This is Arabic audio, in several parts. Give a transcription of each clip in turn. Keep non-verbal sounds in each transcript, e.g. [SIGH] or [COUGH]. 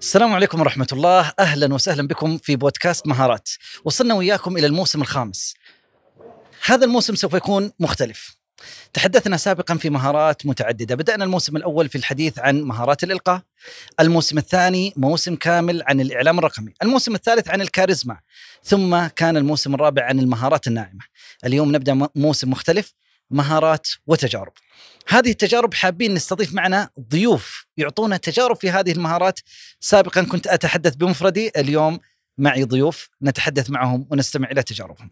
السلام عليكم ورحمة الله، أهلا وسهلا بكم في بودكاست مهارات، وصلنا وياكم إلى الموسم الخامس. هذا الموسم سوف يكون مختلف. تحدثنا سابقا في مهارات متعددة، بدأنا الموسم الأول في الحديث عن مهارات الإلقاء، الموسم الثاني موسم كامل عن الإعلام الرقمي، الموسم الثالث عن الكاريزما، ثم كان الموسم الرابع عن المهارات الناعمة. اليوم نبدأ موسم مختلف مهارات وتجارب هذه التجارب حابين نستضيف معنا ضيوف يعطونا تجارب في هذه المهارات سابقا كنت أتحدث بمفردي اليوم معي ضيوف نتحدث معهم ونستمع إلى تجاربهم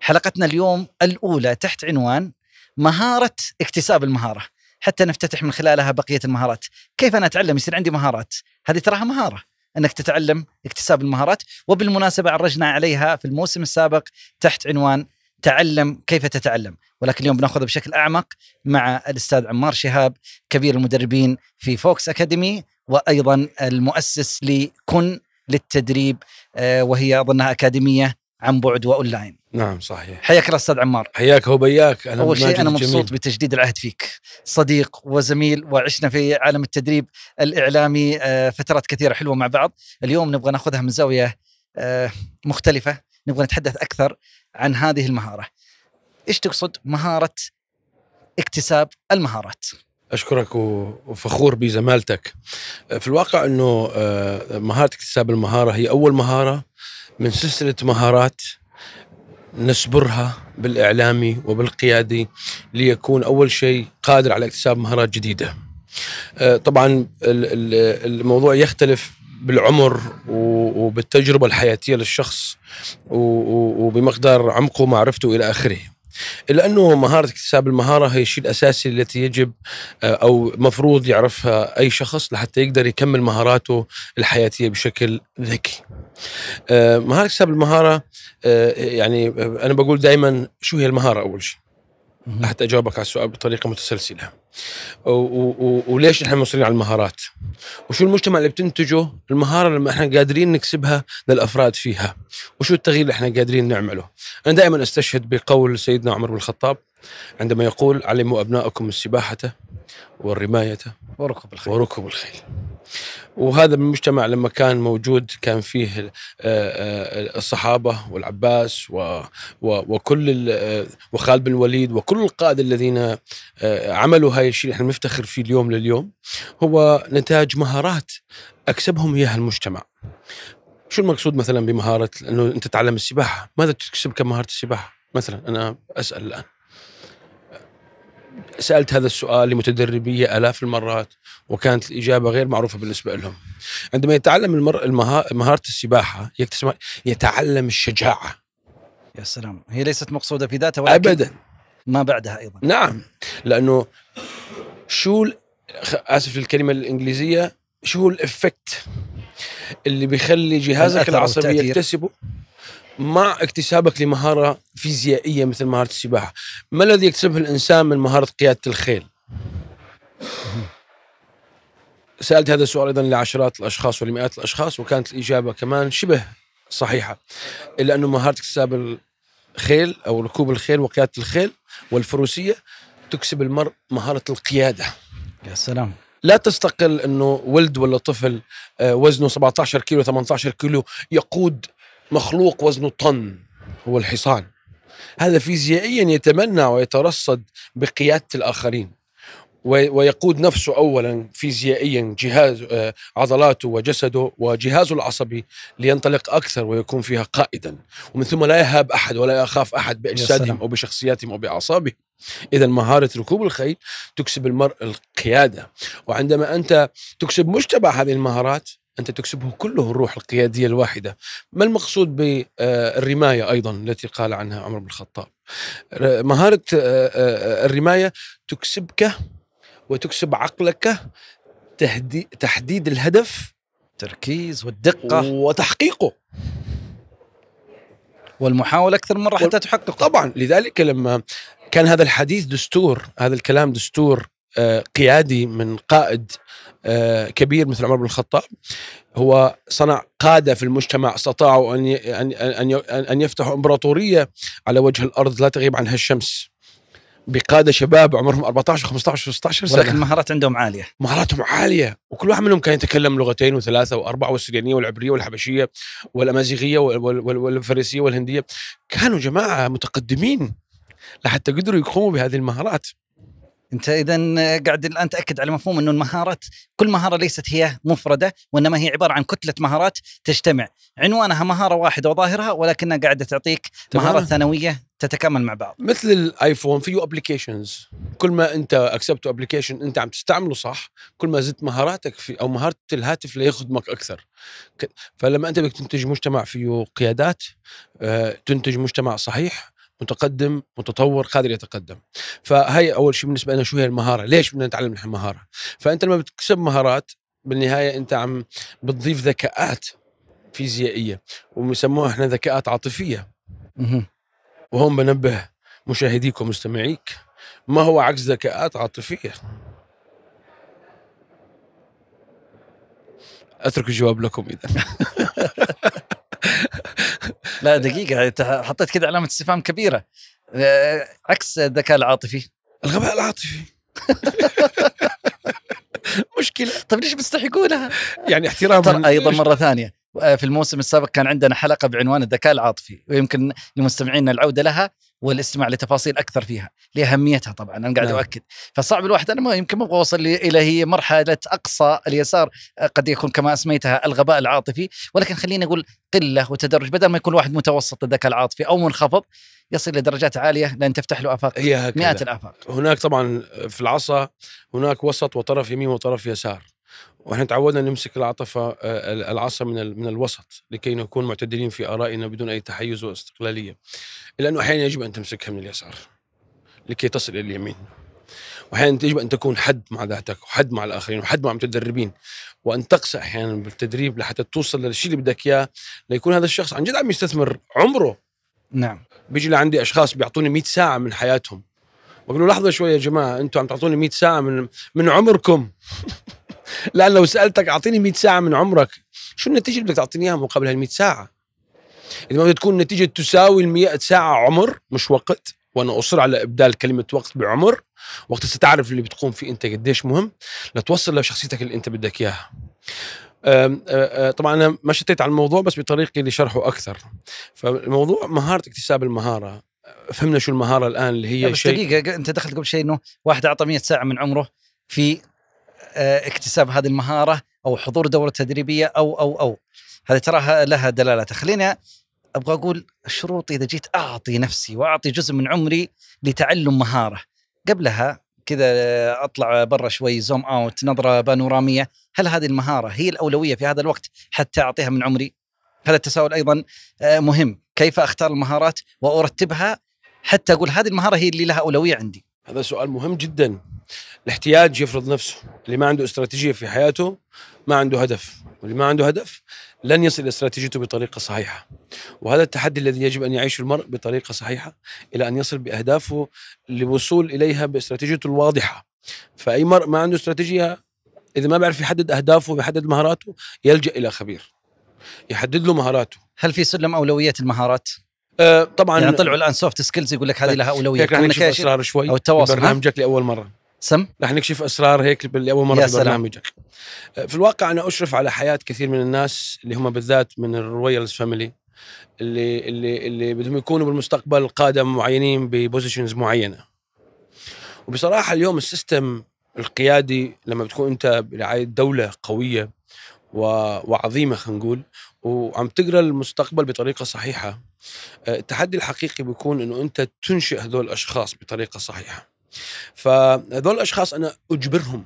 حلقتنا اليوم الأولى تحت عنوان مهارة اكتساب المهارة حتى نفتتح من خلالها بقية المهارات كيف أنا أتعلم يصير عندي مهارات هذه تراها مهارة أنك تتعلم اكتساب المهارات وبالمناسبة عرجنا عليها في الموسم السابق تحت عنوان تعلم كيف تتعلم ولكن اليوم بناخذه بشكل اعمق مع الاستاذ عمار شهاب كبير المدربين في فوكس اكاديمي وايضا المؤسس لكن للتدريب آه، وهي اظنها اكاديميه عن بعد واونلاين نعم صحيح حياك الله استاذ عمار حياك وبياك انا اول شيء انا مبسوط جميل. بتجديد العهد فيك صديق وزميل وعشنا في عالم التدريب الاعلامي آه، فترات كثيره حلوه مع بعض اليوم نبغى ناخذها من زاويه آه، مختلفه نبغى نتحدث اكثر عن هذه المهاره. ايش تقصد مهاره اكتساب المهارات؟ اشكرك وفخور بزمالتك. في الواقع انه آه، مهاره اكتساب المهاره هي اول مهاره من سلسله مهارات نسبرها بالاعلامي وبالقيادي ليكون اول شيء قادر على اكتساب مهارات جديده. آه، طبعا الموضوع يختلف بالعمر وبالتجربة الحياتية للشخص وبمقدار عمقه ومعرفته إلى آخره إلا أنه مهارة اكتساب المهارة هي الشيء الأساسي التي يجب آه، أو مفروض يعرفها أي شخص لحتى يقدر يكمل مهاراته الحياتية بشكل ذكي آه، مهارة اكتساب المهارة آه، يعني أنا بقول دائما شو هي المهارة أول شيء لحتى أجاوبك على السؤال بطريقة متسلسلة وليش نحن مصرين على المهارات وشو المجتمع اللي بتنتجه المهاره اللي احنا قادرين نكسبها للافراد فيها وشو التغيير اللي احنا قادرين نعمله انا دائما استشهد بقول سيدنا عمر بن الخطاب عندما يقول علموا ابنائكم السباحه والرمايه وركوب الخيل وركوب الخيل وهذا المجتمع لما كان موجود كان فيه آه، آه، الصحابه والعباس وكل آه، وخالد بن الوليد وكل القاده الذين عملوا هاي الشيء احنا نفتخر فيه اليوم لليوم هو نتاج مهارات اكسبهم اياها المجتمع شو المقصود مثلا بمهاره انه انت تعلم السباحه ماذا تكسب كمهاره السباحه مثلا انا اسال الان سالت هذا السؤال لمتدربيه الاف المرات وكانت الاجابه غير معروفه بالنسبه لهم. عندما يتعلم المرء المها... مهاره السباحه يكتسب يتعلم الشجاعه. يا سلام هي ليست مقصوده في ذاتها ولكن ابدا ما بعدها ايضا. نعم لانه شو اسف للكلمه الانجليزيه شو الافكت اللي بيخلي جهازك العصبي يكتسبه مع اكتسابك لمهارة فيزيائية مثل مهارة السباحة ما الذي يكتسبه الإنسان من مهارة قيادة الخيل؟ سألت هذا السؤال أيضا لعشرات الأشخاص ولمئات الأشخاص وكانت الإجابة كمان شبه صحيحة إلا أنه مهارة اكتساب الخيل أو ركوب الخيل وقيادة الخيل والفروسية تكسب المرء مهارة القيادة يا سلام لا تستقل انه ولد ولا طفل آه، وزنه 17 كيلو 18 كيلو يقود مخلوق وزنه طن هو الحصان هذا فيزيائيا يتمنى ويترصد بقيادة الآخرين ويقود نفسه اولا فيزيائيا جهاز آه، عضلاته وجسده وجهازه العصبي لينطلق اكثر ويكون فيها قائدا ومن ثم لا يهاب احد ولا يخاف احد باجسادهم او بشخصياتهم او باعصابهم اذا مهاره ركوب الخيل تكسب المرء القياده وعندما انت تكسب مجتمع هذه المهارات انت تكسبه كله الروح القياديه الواحده ما المقصود بالرمايه آه، ايضا التي قال عنها عمر بن الخطاب مهاره آه، آه، الرمايه تكسبك وتكسب عقلك تحديد الهدف التركيز والدقه وتحقيقه والمحاولة أكثر من مرة حتى تحقق طبعا لذلك لما كان هذا الحديث دستور هذا الكلام دستور آه، قيادي من قائد آه، كبير مثل عمر بن الخطاب هو صنع قاده في المجتمع استطاعوا ان ان ان يفتحوا امبراطوريه على وجه الارض لا تغيب عنها الشمس بقاده شباب عمرهم 14 15 16 سنه ولكن المهارات عندهم عاليه مهاراتهم عاليه وكل واحد منهم كان يتكلم لغتين وثلاثه واربعه والسريانيه والعبريه والحبشيه والامازيغيه والفارسيه والهنديه كانوا جماعه متقدمين لحتى قدروا يقوموا بهذه المهارات انت اذا قاعد الان تاكد على مفهوم انه المهارات كل مهاره ليست هي مفرده وانما هي عباره عن كتله مهارات تجتمع عنوانها مهاره واحده وظاهرها ولكنها قاعده تعطيك مهارات ثانويه تتكامل مع بعض مثل الايفون فيه ابلكيشنز كل ما انت اكسبت ابلكيشن انت عم تستعمله صح كل ما زدت مهاراتك في او مهاره الهاتف ليخدمك اكثر فلما انت بدك تنتج مجتمع فيه قيادات آه، تنتج مجتمع صحيح متقدم متطور قادر يتقدم فهي اول شيء بالنسبه لنا شو هي المهاره ليش بدنا نتعلم نحن مهاره فانت لما بتكسب مهارات بالنهايه انت عم بتضيف ذكاءات فيزيائيه وبسموها احنا ذكاءات عاطفيه وهون بنبه مشاهديك ومستمعيك ما هو عكس ذكاءات عاطفيه اترك الجواب لكم اذا [LAUGHS] لا دقيقة حطيت كذا علامة استفهام كبيرة آه، عكس الذكاء العاطفي الغباء العاطفي [LAUGHS] مشكلة طيب ليش مستحقونها؟ يعني احتراما أيضا مرة ثانية آه، في الموسم السابق كان عندنا حلقة بعنوان الذكاء العاطفي ويمكن لمستمعينا العودة لها والاستماع لتفاصيل اكثر فيها لاهميتها طبعا انا قاعد نعم. اؤكد فصعب الواحد انا ما يمكن ما ابغى اوصل الى هي مرحله اقصى اليسار آه، قد يكون كما اسميتها الغباء العاطفي ولكن خليني اقول قله وتدرج بدل ما يكون واحد متوسط الذكاء العاطفي او منخفض يصل لدرجات عاليه لان تفتح له افاق مئات الافاق هناك طبعا في العصا هناك وسط وطرف يمين وطرف يسار ونحن تعودنا نمسك العاطفه آه، العصا من من الوسط لكي نكون معتدلين في ارائنا بدون اي تحيز واستقلاليه الا انه احيانا يجب ان تمسكها من اليسار لكي تصل الى اليمين واحيانا يجب ان تكون حد مع ذاتك وحد مع الاخرين وحد مع المتدربين وان تقسى احيانا بالتدريب لحتى توصل للشيء اللي بدك اياه ليكون هذا الشخص عن جد عم يستثمر عمره نعم بيجي لعندي اشخاص بيعطوني 100 ساعه من حياتهم بقول لحظه شوي يا جماعه انتم عم تعطوني 100 ساعه من من عمركم لان لو سالتك اعطيني 100 ساعه من عمرك شو النتيجه اللي بدك تعطيني اياها مقابل هال 100 ساعه اذا ما بدها تكون النتيجه تساوي ال 100 ساعه عمر مش وقت وانا اصر على ابدال كلمه وقت بعمر وقت ستعرف اللي بتقوم فيه انت قديش مهم لتوصل لشخصيتك اللي انت بدك اياها طبعا انا ما شتيت على الموضوع بس بطريقي لشرحه اكثر فالموضوع مهاره اكتساب المهاره فهمنا شو المهاره الان اللي هي بس شيء دقيقه انت دخلت قبل شيء انه واحد اعطى 100 ساعه من عمره في آه، اكتساب هذه المهاره او حضور دوره تدريبيه او او او هذه تراها لها دلالة خلينا ابغى اقول الشروط اذا جيت اعطي نفسي واعطي جزء من عمري لتعلم مهاره قبلها كذا اطلع برا شوي زوم اوت نظره بانوراميه هل هذه المهاره هي الاولويه في هذا الوقت حتى اعطيها من عمري هذا التساؤل ايضا آه، مهم كيف اختار المهارات وارتبها حتى اقول هذه المهاره هي اللي لها اولويه عندي هذا سؤال مهم جدا الاحتياج يفرض نفسه اللي ما عنده استراتيجيه في حياته ما عنده هدف واللي ما عنده هدف لن يصل استراتيجيته بطريقه صحيحه وهذا التحدي الذي يجب ان يعيشه المرء بطريقه صحيحه الى ان يصل باهدافه للوصول اليها باستراتيجيته الواضحه فاي مرء ما عنده استراتيجيه اذا ما بيعرف يحدد اهدافه ويحدد مهاراته يلجا الى خبير يحدد له مهاراته هل في سلم اولويات المهارات أه طبعا يعني طلعوا الان سوفت سكيلز يقول لك هذه لها اولويه كانك شوي او التواصل برنامجك لاول مره سم رح نكشف اسرار هيك لاول مره في برنامجك أه، في الواقع انا اشرف على حياه كثير من الناس اللي هم بالذات من الرويالز فاميلي اللي اللي اللي بدهم يكونوا بالمستقبل قاده معينين ببوزيشنز معينه وبصراحه اليوم السيستم القيادي لما بتكون انت برعايه دوله قويه وعظيمه خلينا نقول وعم تقرا المستقبل بطريقه صحيحه أه، التحدي الحقيقي بيكون انه انت تنشئ هذول الاشخاص بطريقه صحيحه فهذول الاشخاص انا اجبرهم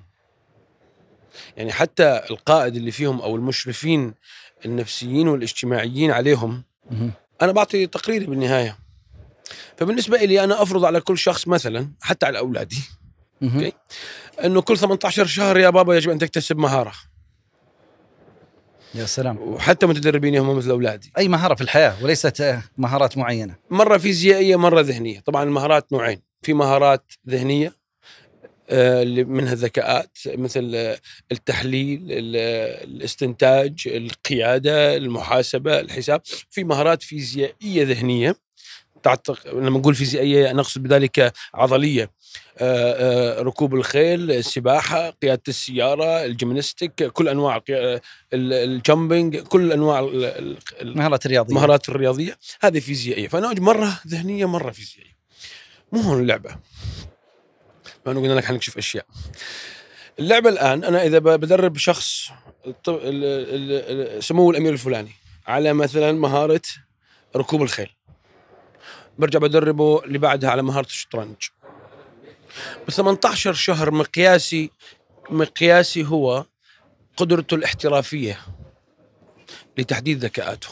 يعني حتى القائد اللي فيهم او المشرفين النفسيين والاجتماعيين عليهم انا بعطي تقريري بالنهايه فبالنسبه لي انا افرض على كل شخص مثلا حتى على اولادي اوكي انه كل 18 شهر يا بابا يجب ان تكتسب مهاره يا سلام وحتى متدربين هم مثل اولادي اي مهاره في الحياه وليست مهارات معينه مره فيزيائيه مره ذهنيه طبعا المهارات نوعين في مهارات ذهنيه آه، منها الذكاءات مثل التحليل الاستنتاج القياده المحاسبه الحساب في مهارات فيزيائيه ذهنيه تعتق... لما نقول فيزيائيه نقصد بذلك عضليه آه، آه، ركوب الخيل السباحه قياده السياره الجمناستيك كل انواع الجامبنج كل انواع المهارات الرياضيه المهارات الرياضيه هذه فيزيائيه فانا مره ذهنيه مره فيزيائيه مو هون اللعبه ما انه قلنا لك حنكشف اشياء اللعبه الان انا اذا بدرب شخص سمو الامير الفلاني على مثلا مهاره ركوب الخيل برجع بدربه اللي بعدها على مهاره الشطرنج ب 18 شهر مقياسي مقياسي هو قدرته الاحترافيه لتحديد ذكاءاته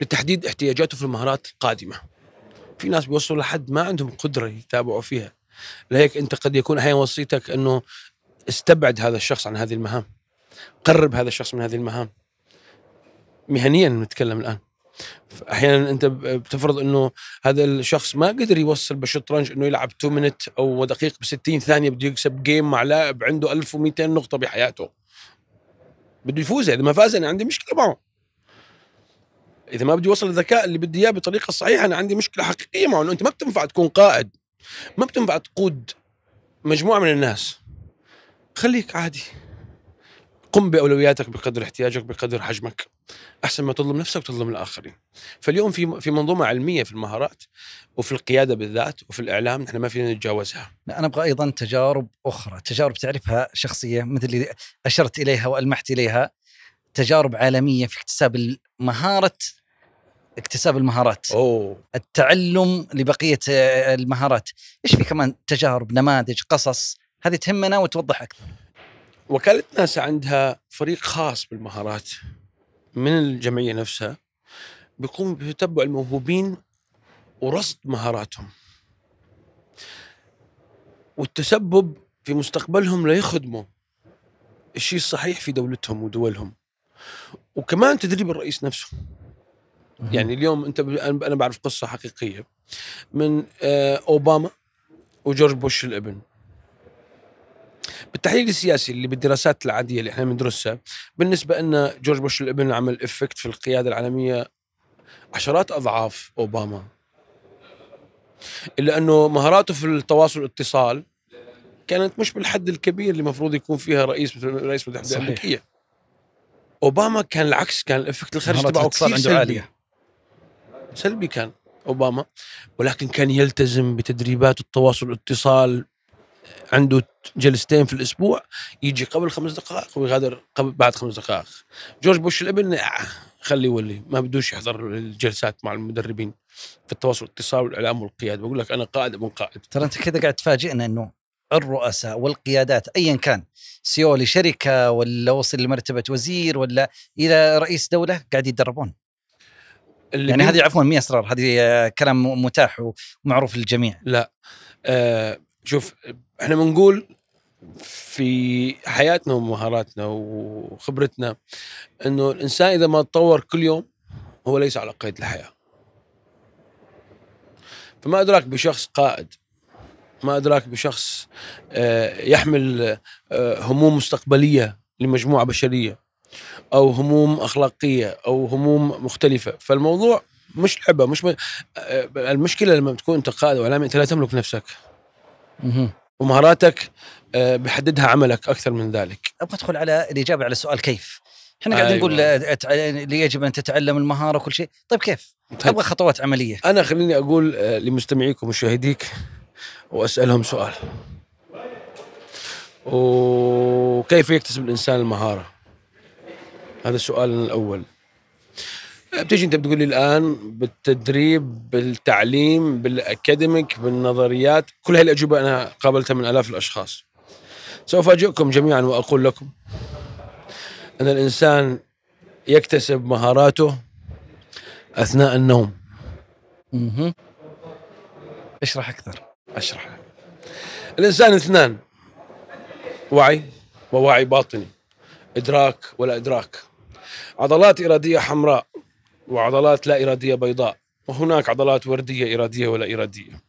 لتحديد احتياجاته في المهارات القادمه في ناس بيوصلوا لحد ما عندهم قدره يتابعوا فيها لهيك انت قد يكون احيانا وصيتك انه استبعد هذا الشخص عن هذه المهام قرب هذا الشخص من هذه المهام مهنيا نتكلم الان احيانا انت بتفرض انه هذا الشخص ما قدر يوصل بالشطرنج انه يلعب 2 مينت او دقيق ب 60 ثانيه بده يكسب جيم مع لاعب عنده 1200 نقطه بحياته بده يفوز اذا ما فاز انا عندي مشكله معه اذا ما بدي اوصل الذكاء اللي بدي اياه بطريقه صحيحه انا عندي مشكله حقيقيه معه انه انت ما بتنفع تكون قائد ما بتنفع تقود مجموعه من الناس خليك عادي قم باولوياتك بقدر احتياجك بقدر حجمك احسن ما تظلم نفسك وتظلم الاخرين فاليوم في في منظومه علميه في المهارات وفي القياده بالذات وفي الاعلام نحن ما فينا نتجاوزها انا ابغى ايضا تجارب اخرى تجارب تعرفها شخصيه مثل اللي اشرت اليها والمحت اليها تجارب عالميه في اكتساب مهاره اكتساب المهارات أوه. التعلم لبقيه آه، المهارات ايش في كمان تجارب نماذج قصص هذه تهمنا وتوضح اكثر وكاله ناسا عندها فريق خاص بالمهارات من الجمعيه نفسها بيقوم بتتبع الموهوبين ورصد مهاراتهم والتسبب في مستقبلهم ليخدموا الشيء الصحيح في دولتهم ودولهم وكمان تدريب الرئيس نفسه يعني اليوم انت انا بعرف قصه حقيقيه من آه، اوباما وجورج بوش الابن بالتحليل السياسي اللي بالدراسات العاديه اللي احنا بندرسها بالنسبه ان جورج بوش الابن عمل افكت في القياده العالميه عشرات اضعاف اوباما الا انه مهاراته في التواصل والاتصال كانت مش بالحد الكبير اللي المفروض يكون فيها رئيس مثل رئيس الولايات المتحده الامريكيه اوباما كان العكس كان الافكت الخارجي تبعه كثير عنده سلبي عالية. سلبي كان اوباما ولكن كان يلتزم بتدريبات التواصل الاتصال عنده جلستين في الاسبوع يجي قبل خمس دقائق ويغادر قبل بعد خمس دقائق جورج بوش الابن آه، خليه يولي ما بدوش يحضر الجلسات مع المدربين في التواصل الاتصال والاعلام والقياده بقول لك انا قائد ابن قائد ترى انت كذا قاعد تفاجئنا انه الرؤساء والقيادات ايا كان سيو لشركه ولا وصل لمرتبه وزير ولا الى رئيس دوله قاعد يتدربون يعني هذه عفوا مي اسرار هذه كلام متاح ومعروف للجميع لا آه شوف احنا بنقول في حياتنا ومهاراتنا وخبرتنا انه الانسان اذا ما تطور كل يوم هو ليس على قيد الحياه فما ادراك بشخص قائد ما أدراك بشخص آه، يحمل آه، هموم مستقبلية لمجموعة بشرية أو هموم أخلاقية أو هموم مختلفة فالموضوع مش لعبة مش م... آه، المشكلة لما تكون أنت قائد اعلامي أنت لا تملك نفسك ومهاراتك بيحددها عملك أكثر من ذلك أبغى أدخل على الإجابة على السؤال كيف احنا قاعدين نقول أيوة. اللي يجب ان تتعلم المهاره وكل شيء طيب كيف طيب. ابغى خطوات عمليه انا خليني اقول لمستمعيك ومشاهديك واسالهم سؤال وكيف يكتسب الانسان المهاره هذا السؤال الاول بتيجي انت بتقول لي الان بالتدريب بالتعليم بالاكاديميك بالنظريات كل هاي الاجوبه انا قابلتها من الاف الاشخاص سوف اجئكم جميعا واقول لكم ان الانسان يكتسب مهاراته اثناء النوم اها اشرح اكثر أشرح الإنسان اثنان وعي ووعي باطني إدراك ولا إدراك عضلات إرادية حمراء وعضلات لا إرادية بيضاء وهناك عضلات وردية إرادية ولا إرادية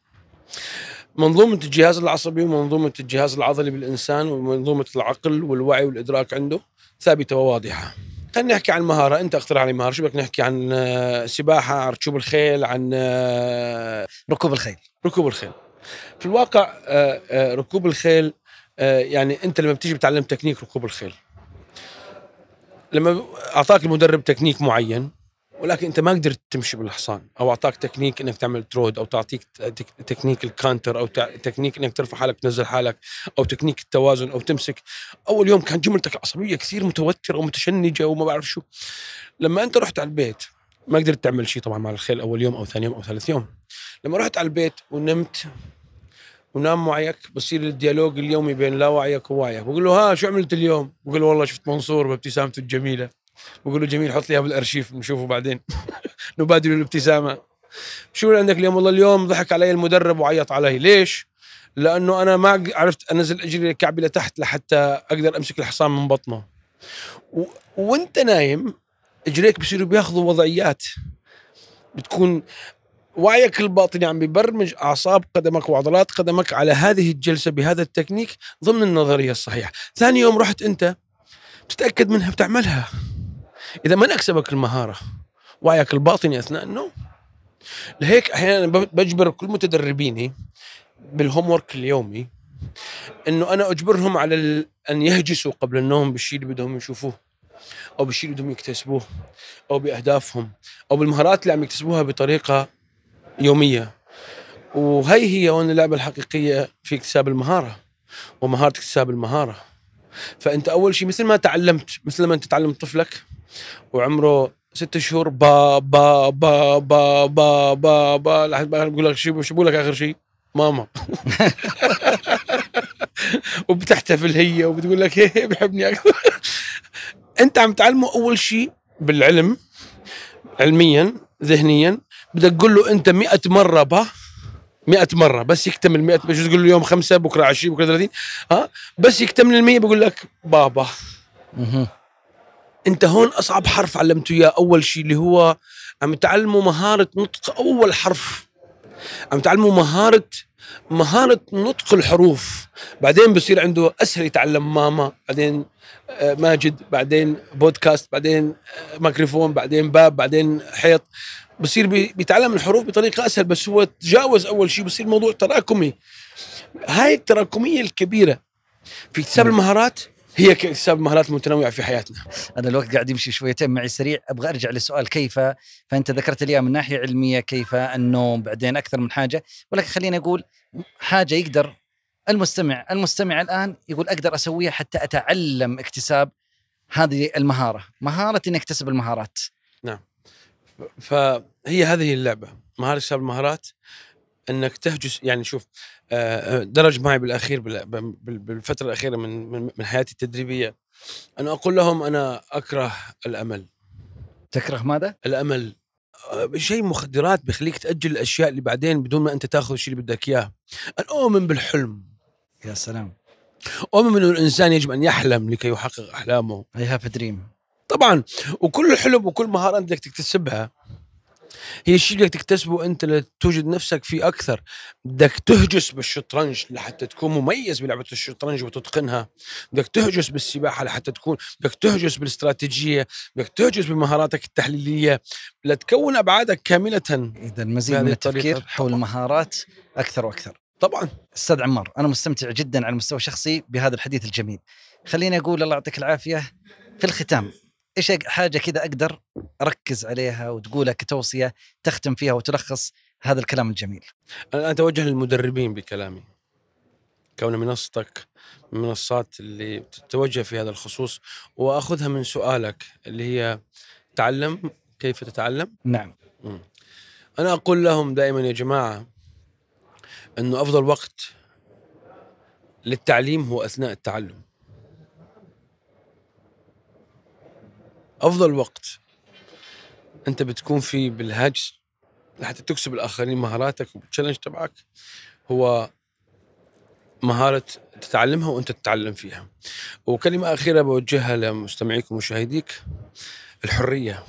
منظومة الجهاز العصبي ومنظومة الجهاز العضلي بالإنسان ومنظومة العقل والوعي والإدراك عنده ثابتة وواضحة خلينا نحكي عن مهارة أنت اقترح علي مهارة شو بدك نحكي عن آه، سباحة عن ركوب الخيل عن آه، ركوب الخيل ركوب الخيل في الواقع آه، آه، ركوب الخيل آه، يعني انت لما بتيجي بتعلم تكنيك ركوب الخيل لما اعطاك المدرب تكنيك معين ولكن انت ما قدرت تمشي بالحصان او اعطاك تكنيك انك تعمل ترود او تعطيك تكنيك الكانتر او تكنيك انك ترفع حالك تنزل حالك او تكنيك التوازن او تمسك اول يوم كان جملتك العصبيه كثير متوتره ومتشنجه وما بعرف شو لما انت رحت على البيت ما قدرت تعمل شيء طبعا مع الخيل اول يوم او ثاني يوم او ثالث يوم لما رحت على البيت ونمت ونام وعيك بصير الديالوج اليومي بين لا وعيك ووعيك بقول له ها شو عملت اليوم بقول له والله شفت منصور بابتسامته الجميله بقول له جميل حط لي بالارشيف نشوفه بعدين [LAUGHS] نبادل الابتسامه شو عندك اليوم والله اليوم ضحك علي المدرب وعيط علي ليش لانه انا ما عرفت انزل اجري كعبي لتحت لحتى اقدر امسك الحصان من بطنه و... وانت نايم اجريك بصيروا بياخذوا وضعيات بتكون وعيك الباطني يعني عم ببرمج اعصاب قدمك وعضلات قدمك على هذه الجلسه بهذا التكنيك ضمن النظريه الصحيحه، ثاني يوم رحت انت بتتاكد منها بتعملها. اذا ما اكسبك المهاره وعيك الباطني اثناء النوم. لهيك احيانا بجبر كل متدربيني بالهوم اليومي انه انا اجبرهم على ان يهجسوا قبل النوم بالشيء اللي بدهم يشوفوه او بالشيء اللي بدهم يكتسبوه او باهدافهم او بالمهارات اللي عم يكتسبوها بطريقه يوميه وهي هي وين اللعبه الحقيقيه في اكتساب المهاره ومهاره اكتساب المهاره فانت اول شيء مثل ما تعلمت مثل ما انت تعلم طفلك وعمره ست شهور با با با با با با با لحد بقول لك شو بقول لك اخر شيء ماما [LAUGHS] وبتحتفل هي وبتقول لك هي بحبني اكثر انت عم تعلمه اول شيء بالعلم علميا ذهنيا بدك تقول له انت 100 مره با 100 مره بس يكتمل 100 مش تقول له اليوم خمسه بكره 20 بكره 30 ها بس يكتمل ال 100 بقول لك بابا انت هون اصعب حرف علمته اياه اول شيء اللي هو عم تعلمه مهاره نطق اول حرف عم تعلمه مهاره مهارة نطق الحروف بعدين بصير عنده أسهل يتعلم ماما بعدين آه، ماجد بعدين بودكاست بعدين آه، ميكروفون بعدين باب بعدين حيط بصير بيتعلم الحروف بطريقه اسهل بس هو تجاوز اول شيء بصير موضوع تراكمي هاي التراكميه الكبيره في اكتساب المهارات هي اكتساب مهارات متنوعه في حياتنا انا الوقت قاعد يمشي شويتين معي سريع ابغى ارجع للسؤال كيف فانت ذكرت لي من ناحيه علميه كيف النوم بعدين اكثر من حاجه ولكن خليني اقول حاجه يقدر المستمع المستمع الان يقول اقدر اسويها حتى اتعلم اكتساب هذه المهاره مهاره اني اكتسب المهارات فهي هذه اللعبه مهاره اكتساب المهارات انك تهجس يعني شوف آه، آه، درج معي بالاخير بالفتره الاخيره من من حياتي التدريبيه انا اقول لهم انا اكره الامل تكره ماذا؟ الامل آه، شيء مخدرات بيخليك تاجل الاشياء اللي بعدين بدون ما انت تاخذ الشيء اللي بدك اياه انا اؤمن بالحلم يا سلام اؤمن انه الانسان يجب ان يحلم لكي يحقق احلامه اي هاف دريم طبعا وكل حلم وكل مهاره انت بدك تكتسبها هي الشيء اللي بدك تكتسبه انت لتوجد نفسك فيه اكثر بدك تهجس بالشطرنج لحتى تكون مميز بلعبه الشطرنج وتتقنها بدك تهجس بالسباحه لحتى تكون بدك تهجس بالاستراتيجيه بدك تهجس بمهاراتك التحليليه لتكون ابعادك كامله اذا مزيد من التفكير حول المهارات اكثر واكثر طبعا استاذ عمار انا مستمتع جدا على المستوى الشخصي بهذا الحديث الجميل خليني اقول الله يعطيك العافيه في الختام ايش حاجه كذا اقدر اركز عليها وتقولها كتوصيه تختم فيها وتلخص هذا الكلام الجميل. انا اتوجه للمدربين بكلامي. كون منصتك من المنصات اللي تتوجه في هذا الخصوص واخذها من سؤالك اللي هي تعلم كيف تتعلم؟ نعم. م. انا اقول لهم دائما يا جماعه انه افضل وقت للتعليم هو اثناء التعلم. افضل وقت انت بتكون فيه بالهجس لحتى تكسب الاخرين مهاراتك والتشالنج تبعك هو مهارة تتعلمها وأنت تتعلم فيها وكلمة أخيرة بوجهها لمستمعيك ومشاهديك الحرية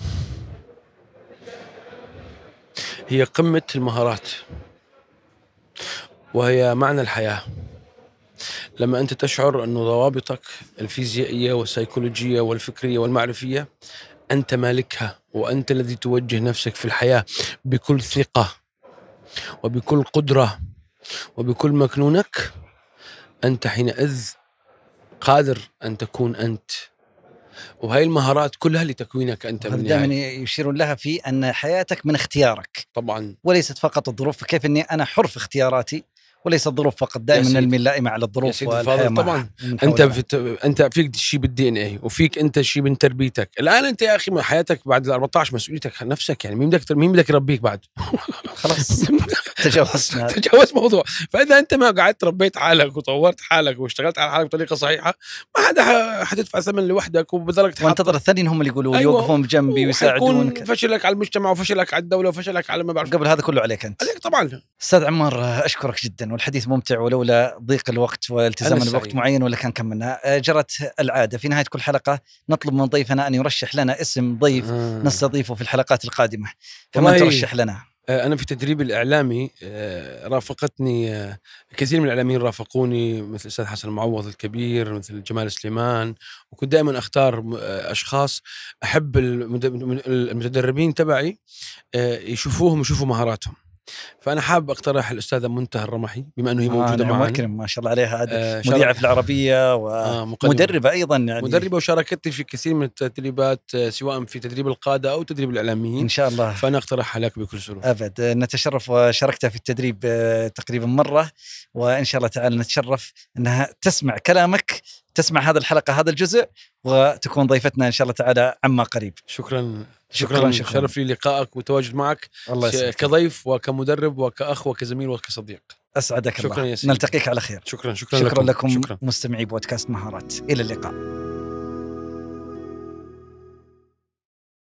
هي قمة المهارات وهي معنى الحياة لما انت تشعر انه ضوابطك الفيزيائيه والسيكولوجيه والفكريه والمعرفيه انت مالكها وانت الذي توجه نفسك في الحياه بكل ثقه وبكل قدره وبكل مكنونك انت حينئذ قادر ان تكون انت وهي المهارات كلها لتكوينك انت من دائما يشيرون لها في ان حياتك من اختيارك طبعا وليست فقط الظروف كيف اني انا حر في اختياراتي وليس الظروف فقط دائما نلمي اللائمه على الظروف طبعا انت في انت فيك شيء بالدي ان اي وفيك انت شيء من تربيتك الان انت يا اخي حياتك بعد ال 14 مسؤوليتك نفسك يعني مين بدك مين بدك يربيك بعد [LAUGHS] خلاص تجاوزنا [LAUGHS] تجاوز الموضوع فاذا انت ما قعدت ربيت حالك وطورت حالك واشتغلت على حالك بطريقه صحيحه ما حدا حتدفع ثمن لوحدك وبدرك وانتظر الثانيين هم اللي يقولوا أيوة يوقفون بجنبي ويساعدونك فشلك على المجتمع وفشلك على الدوله وفشلك على ما بعرف قبل هذا كله عليك انت عليك طبعا استاذ عمار اشكرك جدا والحديث ممتع ولولا ضيق الوقت والتزامنا بوقت معين ولا كان كملنا آه، جرت العاده في نهايه كل حلقه نطلب من ضيفنا ان يرشح لنا اسم ضيف آه. نستضيفه في الحلقات القادمه فما ترشح لنا آه، انا في تدريب الاعلامي آه، رافقتني كثير من الاعلاميين رافقوني مثل الاستاذ حسن معوض الكبير مثل جمال سليمان وكنت دائما اختار اشخاص احب المتدربين تبعي يشوفوهم يشوفوا مهاراتهم فانا حابب اقترح الاستاذه منتهى الرمحي بما انه هي آه، موجوده آه نعم، معنا مكرم ما شاء الله عليها آه مذيعه في العربيه ومدربه آه ايضا يعني مدربه وشاركتني في كثير من التدريبات آه، سواء في تدريب القاده او تدريب الاعلاميين ان شاء الله فانا اقترحها لك بكل سرور ابد آه، نتشرف وشاركتها في التدريب تقريبا مره وان شاء الله تعالى نتشرف انها تسمع كلامك تسمع هذه الحلقه هذا الجزء وتكون ضيفتنا ان شاء الله تعالى عما قريب شكرا شكرا, شكرا, شكرا. شرف لي لقائك والتواجد معك الله كضيف وكمدرب وكاخ وكزميل وكصديق اسعدك شكرا الله شكرا نلتقيك على خير شكرا شكرا, شكرا لكم, لكم شكرا. مستمعي بودكاست مهارات الى اللقاء